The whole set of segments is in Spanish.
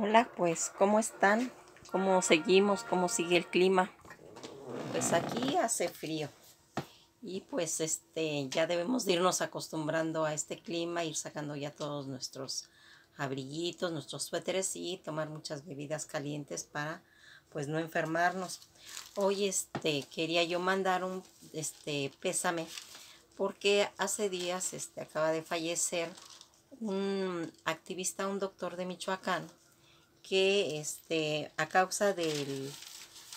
Hola, pues, ¿cómo están? ¿Cómo seguimos? ¿Cómo sigue el clima? Pues aquí hace frío. Y pues este ya debemos irnos acostumbrando a este clima, ir sacando ya todos nuestros abriguitos, nuestros suéteres y tomar muchas bebidas calientes para pues no enfermarnos. Hoy este quería yo mandar un este pésame porque hace días este acaba de fallecer un activista, un doctor de Michoacán que este, a causa del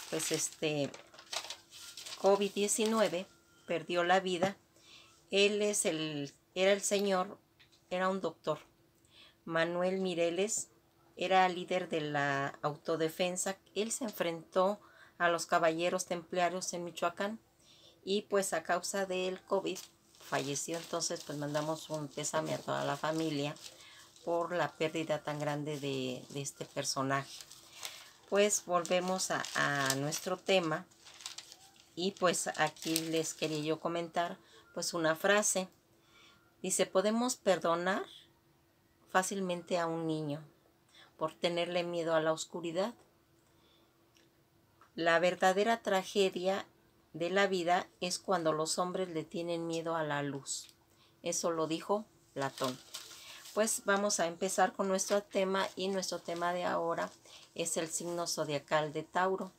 pues este, COVID-19 perdió la vida. Él es el, era el señor, era un doctor. Manuel Mireles era líder de la autodefensa. Él se enfrentó a los caballeros templarios en Michoacán y pues a causa del COVID falleció. Entonces pues mandamos un pésame a toda la familia por la pérdida tan grande de, este personaje. Pues volvemos a, a, nuestro tema y pues aquí les quería yo comentar pues una frase. Dice, podemos perdonar fácilmente a un niño por tenerle miedo a la oscuridad. La verdadera tragedia de la vida es cuando los hombres le tienen miedo a la luz. Eso lo dijo Platón pues vamos a empezar con nuestro tema y nuestro tema de ahora es el signo zodiacal de Tauro.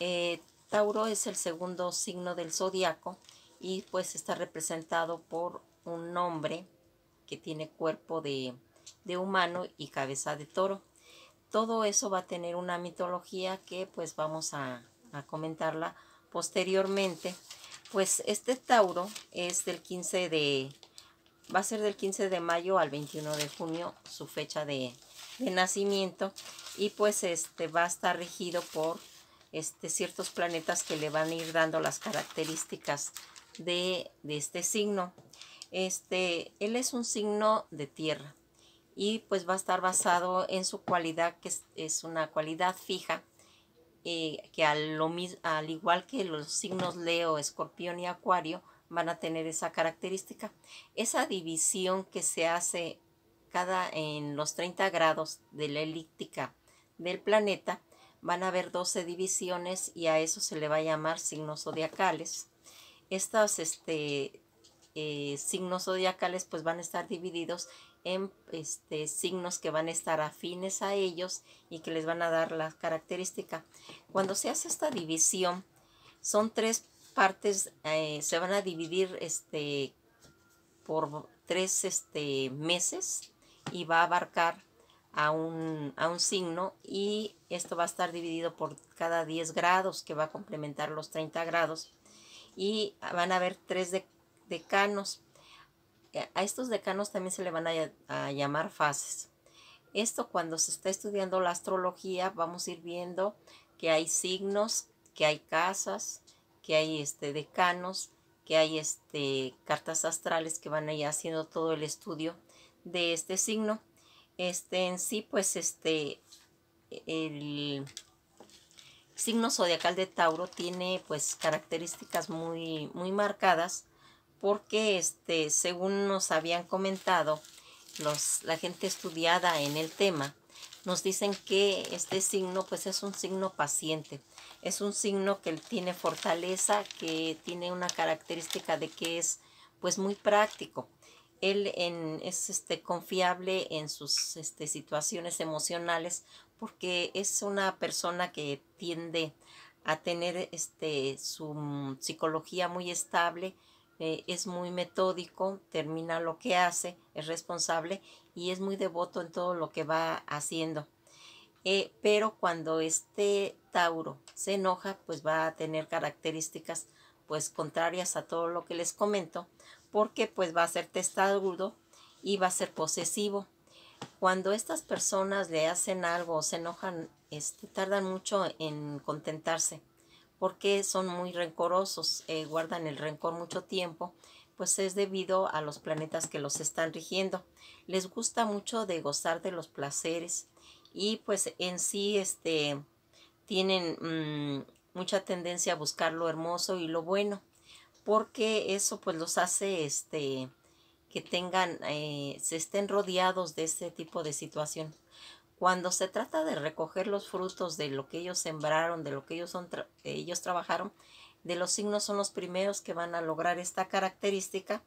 Eh, Tauro es el segundo signo del zodiaco y pues está representado por un hombre que tiene cuerpo de, de humano y cabeza de toro. Todo eso va a tener una mitología que pues vamos a, a comentarla posteriormente. Pues este Tauro es del 15 de Va a ser del 15 de mayo al 21 de junio su fecha de, nacimiento y pues este va a estar regido por este, ciertos planetas que le van a ir dando las características de, este signo. Este, él es un signo de tierra y pues va a estar basado en su cualidad que es, una cualidad fija eh, que al igual que los signos Leo, Escorpión y Acuario van a tener esa característica. Esa división que se hace cada en los 30 grados de la elíptica del planeta, van a haber 12 divisiones y a eso se le va a llamar signos zodiacales. Estos este, eh, signos zodiacales pues van a estar divididos en este, signos que van a estar afines a ellos y que les van a dar la característica. Cuando se hace esta división, son tres partes eh, se van a dividir este, por tres este, meses y va a abarcar a un, signo y esto va a estar dividido por cada 10 grados que va a complementar los 30 grados y van a haber tres decanos. A estos decanos también se le van a, a llamar fases. Esto cuando se está estudiando la astrología vamos a ir viendo que hay signos, que hay casas, que hay este, decanos, que hay este, cartas astrales que van allá haciendo todo el estudio de este signo. Este, en sí, pues este, el signo zodiacal de Tauro tiene pues características muy, muy marcadas porque este, según nos habían comentado los, la gente estudiada en el tema, nos dicen que este signo pues es un signo paciente, es un signo que tiene fortaleza, que tiene una característica de que es pues muy práctico. Él es este, confiable en sus este, situaciones emocionales porque es una persona que tiende a tener este, su psicología muy estable, eh, es muy metódico, termina lo que hace, es responsable y es muy devoto en todo lo que va haciendo. Eh, pero cuando este Tauro se enoja, pues va a tener características pues contrarias a todo lo que les comento, porque pues va a ser testarudo y va a ser posesivo. Cuando estas personas le hacen algo o se enojan, este, tardan mucho en contentarse, porque son muy rencorosos, eh, guardan el rencor mucho tiempo, pues es debido a los planetas que los están rigiendo. Les gusta mucho de gozar de los placeres, y pues en sí este, tienen mm, mucha tendencia a buscar lo hermoso y lo bueno, porque eso pues los hace este, que tengan, eh, se estén rodeados de este tipo de situación. Cuando se trata de recoger los frutos de lo que ellos sembraron, de lo que ellos, son ellos trabajaron, de los signos son los primeros que van a lograr esta característica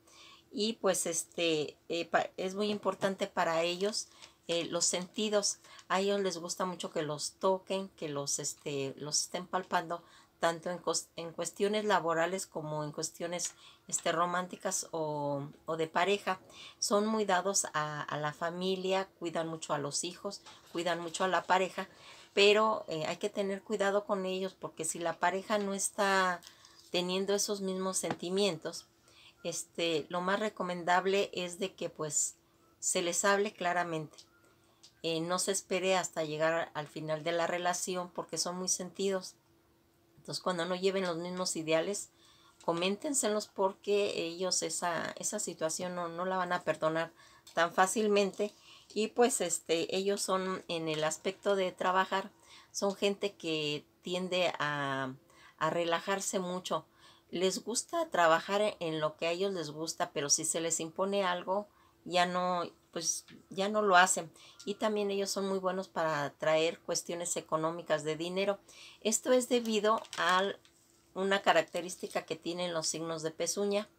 y pues este eh, es muy importante para ellos eh, los sentidos. A ellos les gusta mucho que los toquen, que los, este, los estén palpando, tanto en, en cuestiones laborales como en cuestiones este, románticas o, de pareja. Son muy dados a, la familia, cuidan mucho a los hijos, cuidan mucho a la pareja, pero eh, hay que tener cuidado con ellos porque si la pareja no está teniendo esos mismos sentimientos, este, lo más recomendable es de que pues se les hable claramente. Eh, no se espere hasta llegar al final de la relación porque son muy sentidos. Entonces, cuando no lleven los mismos ideales, coméntenselos porque ellos esa, esa situación no, la van a perdonar tan fácilmente. Y pues este, ellos son en el aspecto de trabajar, son gente que tiende a, a relajarse mucho. Les gusta trabajar en lo que a ellos les gusta, pero si se les impone algo, ya no, pues ya no lo hacen. Y también ellos son muy buenos para traer cuestiones económicas de dinero. Esto es debido a una característica que tienen los signos de pezuña.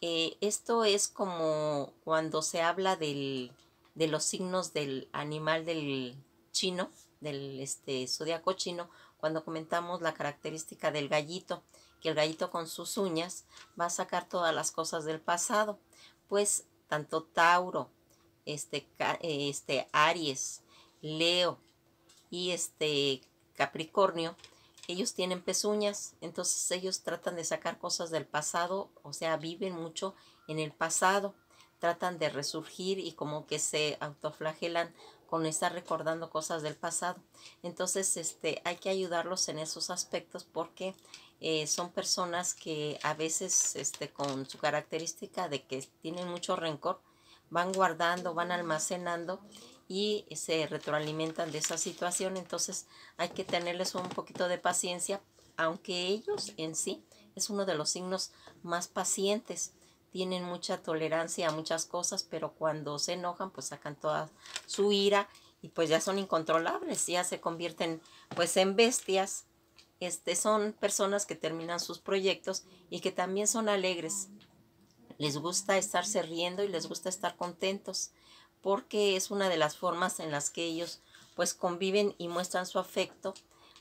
Eh, esto es como cuando se habla de los signos del animal del chino, del este, zodiaco chino, cuando comentamos la característica del gallito, que el gallito con sus uñas va a sacar todas las cosas del pasado. Pues tanto Tauro este, este, Aries, Leo y este Capricornio, ellos tienen pezuñas, entonces ellos tratan de sacar cosas del pasado, o sea, viven mucho en el pasado, tratan de resurgir y como que se autoflagelan con estar recordando cosas del pasado. Entonces, este, hay que ayudarlos en esos aspectos porque eh, son personas que a veces, este, con su característica de que tienen mucho rencor, van guardando, van almacenando y se retroalimentan de esa situación. Entonces hay que tenerles un poquito de paciencia, aunque ellos en sí es uno de los signos más pacientes. Tienen mucha tolerancia a muchas cosas, pero cuando se enojan, pues sacan toda su ira y pues ya son incontrolables, ya se convierten pues en bestias. Este, son personas que terminan sus proyectos y que también son alegres, les gusta estarse riendo y les gusta estar contentos porque es una de las formas en las que ellos pues conviven y muestran su afecto,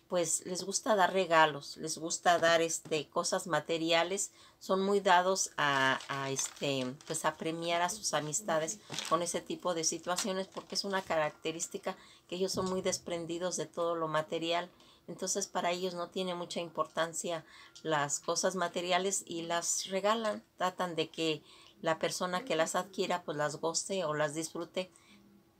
pues les gusta dar regalos, les gusta dar este cosas materiales, son muy dados a, este pues a premiar a sus amistades con ese tipo de situaciones porque es una característica que ellos son muy desprendidos de todo lo material entonces para ellos no tiene mucha importancia las cosas materiales y las regalan, tratan de que la persona que las adquiera pues las goce o las disfrute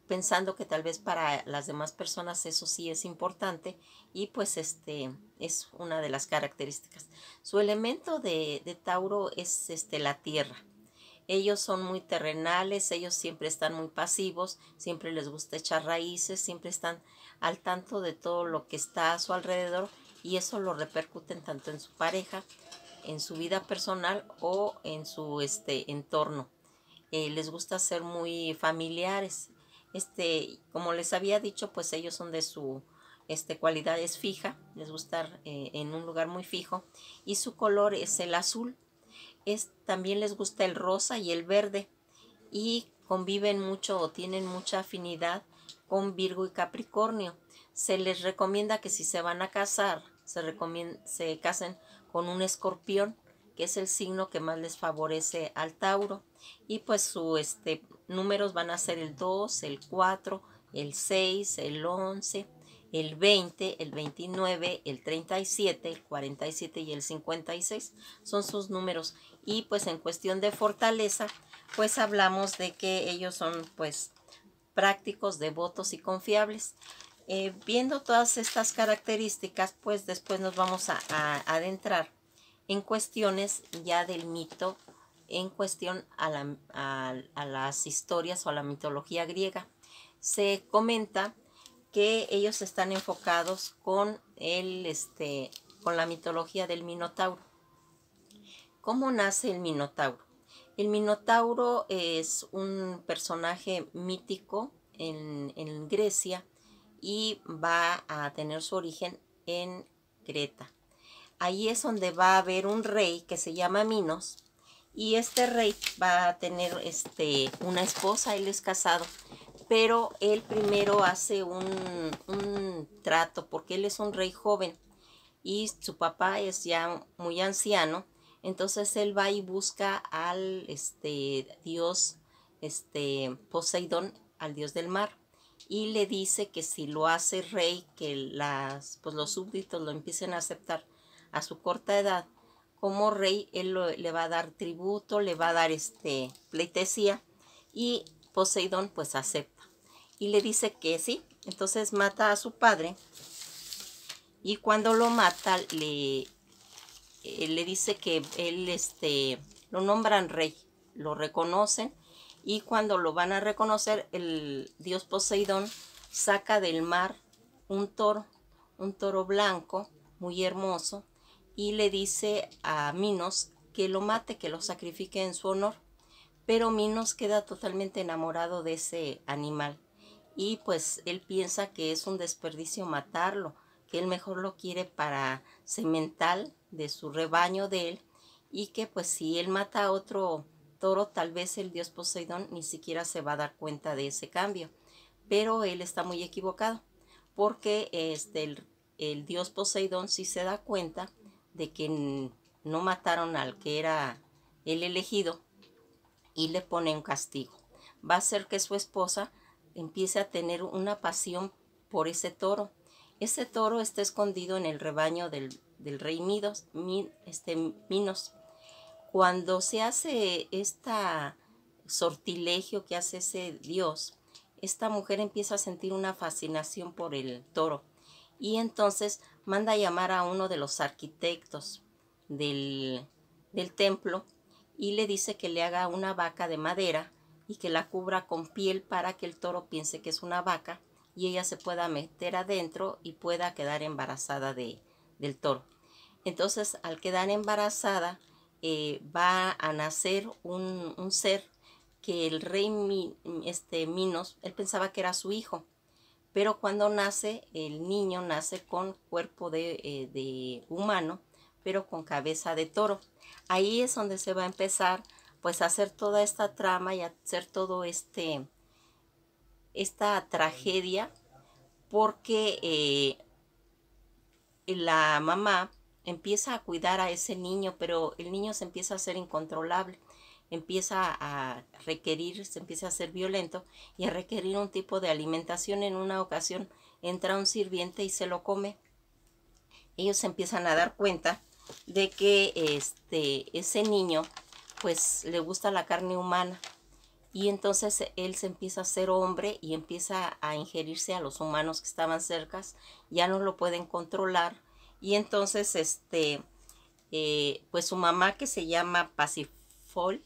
pensando que tal vez para las demás personas eso sí es importante y pues este es una de las características. Su elemento de, Tauro es este, la tierra. Ellos son muy terrenales, ellos siempre están muy pasivos, siempre les gusta echar raíces, siempre están al tanto de todo lo que está a su alrededor y eso lo repercuten tanto en su pareja, en su vida personal o en su este, entorno. Eh, les gusta ser muy familiares. Este, como les había dicho, pues ellos son de su este, cualidad es fija, les gusta estar eh, en un lugar muy fijo y su color es el azul. Es, también les gusta el rosa y el verde y conviven mucho o tienen mucha afinidad con Virgo y Capricornio. Se les recomienda que si se van a casar, se, se casen con un escorpión, que es el signo que más les favorece al Tauro. Y pues sus este, números van a ser el 2, el 4, el 6, el 11, el 20, el 29, el 37, el 47 y el 56. Son sus números. Y pues en cuestión de fortaleza, pues hablamos de que ellos son pues prácticos, devotos y confiables. Eh, viendo todas estas características, pues después nos vamos a, adentrar en cuestiones ya del mito, en cuestión a, las historias o a la mitología griega. Se comenta que ellos están enfocados con, el, este, con la mitología del Minotauro. ¿Cómo nace el Minotauro? El Minotauro es un personaje mítico en, Grecia y va a tener su origen en Creta. Ahí es donde va a haber un rey que se llama Minos y este rey va a tener este, una esposa, él es casado, pero él primero hace un, trato porque él es un rey joven y su papá es ya muy anciano entonces él va y busca al este, dios este, Poseidón, al dios del mar, y le dice que si lo hace rey, que las, pues los súbditos lo empiecen a aceptar a su corta edad, como rey él le va a dar tributo, le va a dar este, pleitesía, y Poseidón pues acepta. Y le dice que sí, entonces mata a su padre, y cuando lo mata le eh, le dice que él este, lo nombran rey, lo reconocen y cuando lo van a reconocer el dios Poseidón saca del mar un toro, un toro blanco muy hermoso y le dice a Minos que lo mate, que lo sacrifique en su honor. Pero Minos queda totalmente enamorado de ese animal y pues él piensa que es un desperdicio matarlo que él mejor lo quiere para semental de su rebaño de él y que pues si él mata a otro toro tal vez el dios Poseidón ni siquiera se va a dar cuenta de ese cambio pero él está muy equivocado porque este, el, dios Poseidón sí se da cuenta de que no mataron al que era el elegido y le pone un castigo va a ser que su esposa empiece a tener una pasión por ese toro ese toro está escondido en el rebaño del, rey Midos, este, Minos. Cuando se hace este sortilegio que hace ese dios, esta mujer empieza a sentir una fascinación por el toro y entonces manda a llamar a uno de los arquitectos del templo y le dice que le haga una vaca de madera y que la cubra con piel para que el toro piense que es una vaca y ella se pueda meter adentro y pueda quedar embarazada de, del toro. Entonces, al quedar embarazada, eh, va a nacer un, un, ser que el rey este, Minos, él pensaba que era su hijo, pero cuando nace, el niño nace con cuerpo de, eh, de humano, pero con cabeza de toro. Ahí es donde se va a empezar pues a hacer toda esta trama y a hacer todo este esta tragedia porque eh, la mamá empieza a cuidar a ese niño, pero el niño se empieza a ser incontrolable, empieza a requerir, se empieza a ser violento y a requerir un tipo de alimentación. En una ocasión entra un sirviente y se lo come. Ellos se empiezan a dar cuenta de que este, ese niño pues le gusta la carne humana y entonces él se empieza a ser hombre y empieza a ingerirse a los humanos que estaban cerca, ya no lo pueden controlar y entonces este, eh, pues su mamá que se llama Pacifol,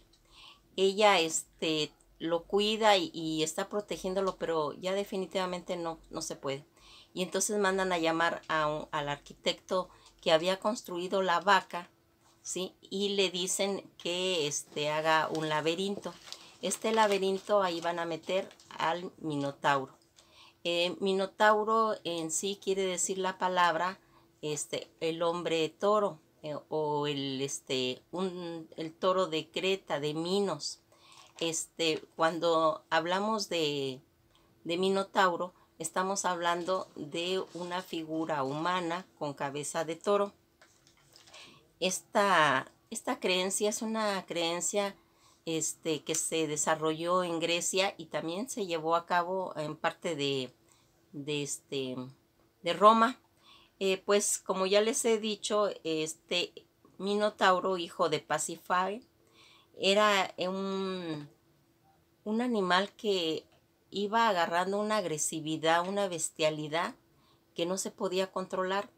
ella este, lo cuida y, está protegiéndolo, pero ya definitivamente no, no se puede. Y entonces mandan a llamar a al arquitecto que había construido la vaca, ¿sí? Y le dicen que este, haga un laberinto este laberinto ahí van a meter al minotauro. Eh, minotauro en sí quiere decir la palabra este, el hombre toro eh, o el, este, un, el toro de Creta, de Minos. Este, cuando hablamos de, de minotauro, estamos hablando de una figura humana con cabeza de toro. Esta, esta creencia es una creencia este, que se desarrolló en Grecia y también se llevó a cabo en parte de, este, Roma. Eh, pues como ya les he dicho, este Minotauro, hijo de Pasifae, era un, un animal que iba agarrando una agresividad, una bestialidad que no se podía controlar.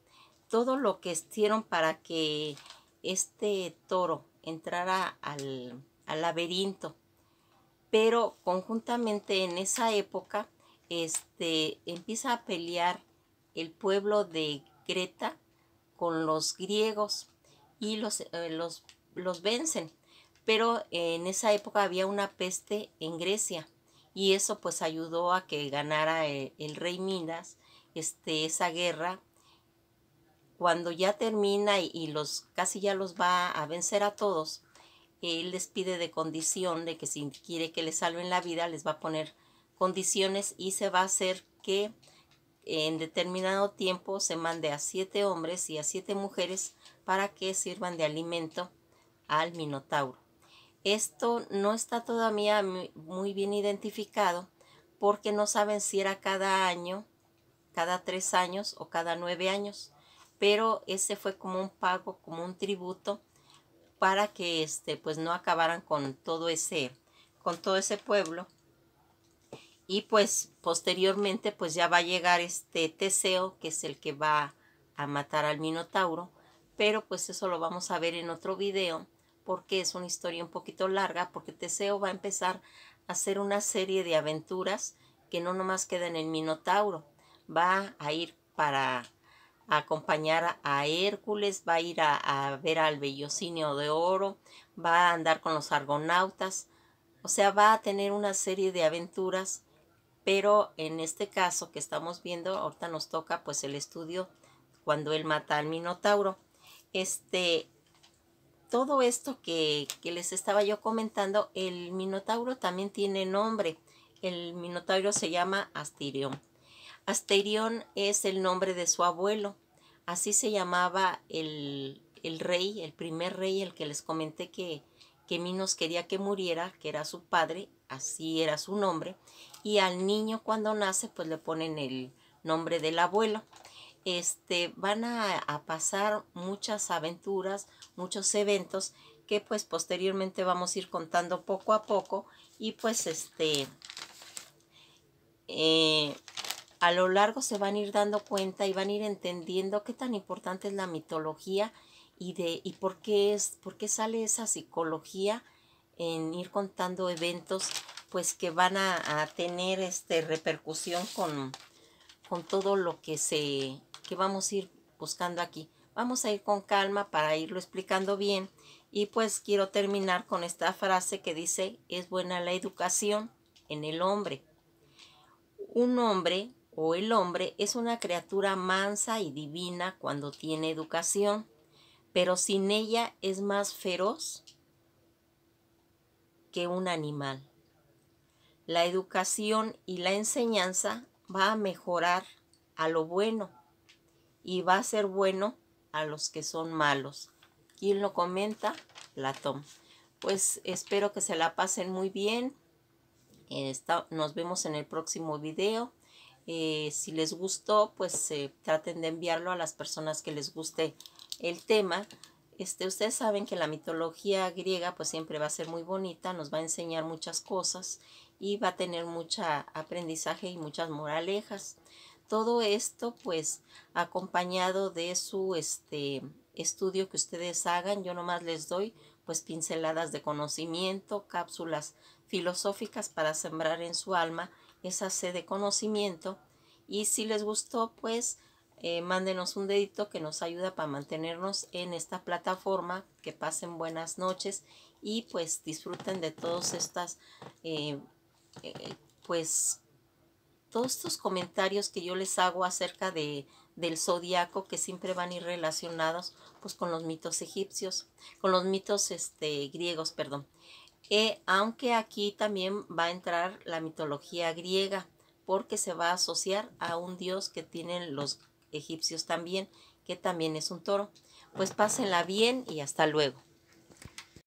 Todo lo que hicieron para que este toro entrara al, al laberinto. Pero conjuntamente en esa época este, empieza a pelear el pueblo de Creta con los griegos y los, eh, los, los vencen. Pero en esa época había una peste en Grecia y eso pues ayudó a que ganara eh, el, rey Minas este, esa guerra cuando ya termina y, y, los casi ya los va a vencer a todos, él les pide de condición de que si quiere que le salven la vida, les va a poner condiciones y se va a hacer que en determinado tiempo se mande a siete hombres y a siete mujeres para que sirvan de alimento al Minotauro. Esto no está todavía muy bien identificado porque no saben si era cada año, cada tres años o cada nueve años, pero ese fue como un pago, como un tributo para que este, pues no acabaran con todo ese, con todo ese pueblo. Y pues posteriormente pues ya va a llegar este Teseo, que es el que va a matar al Minotauro, pero pues eso lo vamos a ver en otro video, porque es una historia un poquito larga, porque Teseo va a empezar a hacer una serie de aventuras que no nomás queda en el Minotauro, va a ir para acompañar a Hércules, va a ir a, ver al Bellocinio de Oro, va a andar con los argonautas, o sea, va a tener una serie de aventuras, pero en este caso que estamos viendo, ahorita nos toca pues el estudio cuando él mata al Minotauro. Este, todo esto que, que, les estaba yo comentando, el Minotauro también tiene nombre. El Minotauro se llama Astirión. Asterión es el nombre de su abuelo. Así se llamaba el, el rey, el primer rey, el que les comenté que, que Minos quería que muriera, que era su padre, así era su nombre. Y al niño cuando nace, pues le ponen el nombre del abuelo. Este, van a, pasar muchas aventuras, muchos eventos que pues posteriormente vamos a ir contando poco a poco y pues este eh, a lo largo se van a ir dando cuenta y van a ir entendiendo qué tan importante es la mitología y, de, y por, qué es, por sale esa psicología en ir contando eventos pues que van a, tener este repercusión con, con todo lo que se que vamos a ir buscando aquí. Vamos a ir con calma para irlo explicando bien y pues quiero terminar con esta frase que dice es buena la educación en el hombre. Un hombre o el hombre es una criatura mansa y divina cuando tiene educación, pero sin ella es más feroz que un animal. La educación y la enseñanza va a mejorar a lo bueno y va a ser bueno a los que son malos. ¿Quién lo comenta? Platón. Pues espero que se la pasen muy bien. nos vemos en el próximo video. Eh, si les gustó, pues eh, traten de enviarlo a las personas que les guste el tema. Este, ustedes saben que la mitología griega pues siempre va a ser muy bonita, nos va a enseñar muchas cosas y va a tener mucho aprendizaje y muchas moralejas. Todo esto pues acompañado de su este, estudio que ustedes hagan, yo nomás les doy pues pinceladas de conocimiento, cápsulas filosóficas para sembrar en su alma esa sede de conocimiento. Y si les gustó, pues eh, mándenos un dedito que nos ayuda para mantenernos en esta plataforma. Que pasen buenas noches y pues disfruten de todos estas, eh, eh, pues todos estos comentarios que yo les hago acerca de, del zodiaco que siempre van a ir relacionados pues con los mitos egipcios, con los mitos este, griegos, perdón aunque aquí también va a entrar la mitología griega, porque se va a asociar a un dios que tienen los egipcios también, que también es un toro. Pues pásenla bien y hasta luego.